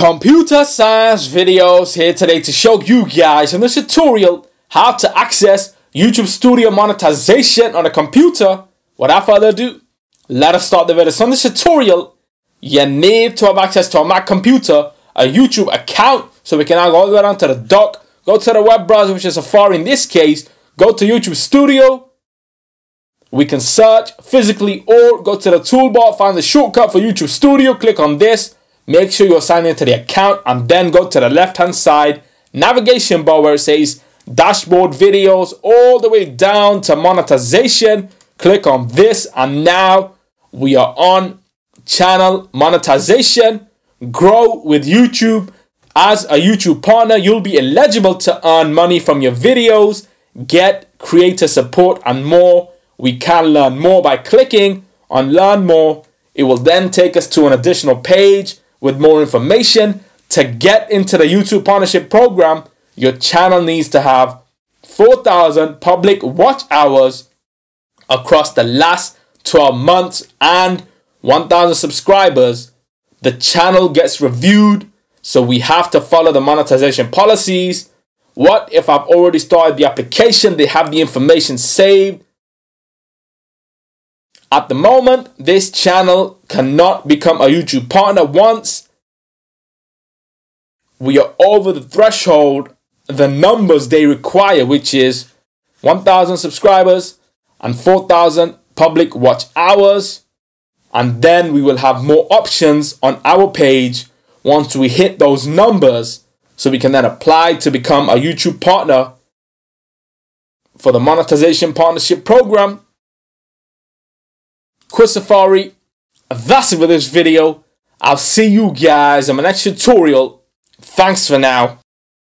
computer science videos here today to show you guys in this tutorial how to access YouTube Studio monetization on a computer. Without further ado, let us start the video. So in this tutorial, you need to have access to a Mac computer, a YouTube account, so we can now go all the way down to the dock, go to the web browser, which is Safari in this case, go to YouTube Studio, we can search physically or go to the toolbar, find the shortcut for YouTube Studio, click on this, Make sure you're signed into the account and then go to the left hand side navigation bar where it says dashboard videos all the way down to monetization. Click on this and now we are on channel monetization. Grow with YouTube. As a YouTube partner, you'll be eligible to earn money from your videos, get creator support and more. We can learn more by clicking on learn more. It will then take us to an additional page with more information to get into the YouTube partnership program, your channel needs to have 4,000 public watch hours across the last 12 months and 1,000 subscribers. The channel gets reviewed, so we have to follow the monetization policies. What if I've already started the application? They have the information saved. At the moment, this channel cannot become a YouTube partner once we are over the threshold, the numbers they require, which is 1,000 subscribers and 4,000 public watch hours. And then we will have more options on our page once we hit those numbers. So we can then apply to become a YouTube partner for the monetization partnership program Chris Safari. That's it for this video. I'll see you guys in my next tutorial. Thanks for now.